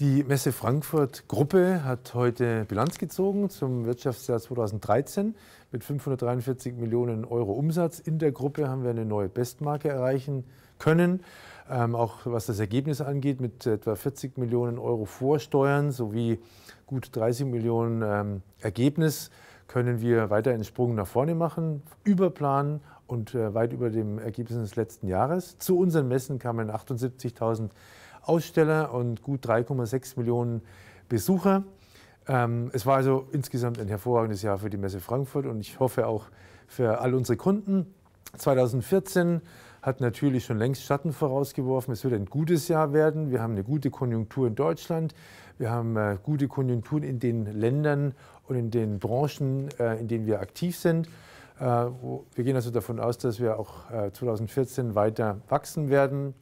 Die Messe Frankfurt Gruppe hat heute Bilanz gezogen zum Wirtschaftsjahr 2013. Mit 543 Millionen Euro Umsatz in der Gruppe haben wir eine neue Bestmarke erreichen können. Ähm, auch was das Ergebnis angeht, mit etwa 40 Millionen Euro Vorsteuern sowie gut 30 Millionen ähm, Ergebnis können wir weiter einen Sprung nach vorne machen, überplanen und äh, weit über dem Ergebnis des letzten Jahres. Zu unseren Messen kamen 78.000 Aussteller und gut 3,6 Millionen Besucher. Ähm, es war also insgesamt ein hervorragendes Jahr für die Messe Frankfurt und ich hoffe auch für all unsere Kunden. 2014 hat natürlich schon längst Schatten vorausgeworfen. Es wird ein gutes Jahr werden. Wir haben eine gute Konjunktur in Deutschland. Wir haben äh, gute Konjunkturen in den Ländern und in den Branchen, äh, in denen wir aktiv sind. Äh, wir gehen also davon aus, dass wir auch 2014 weiter wachsen werden.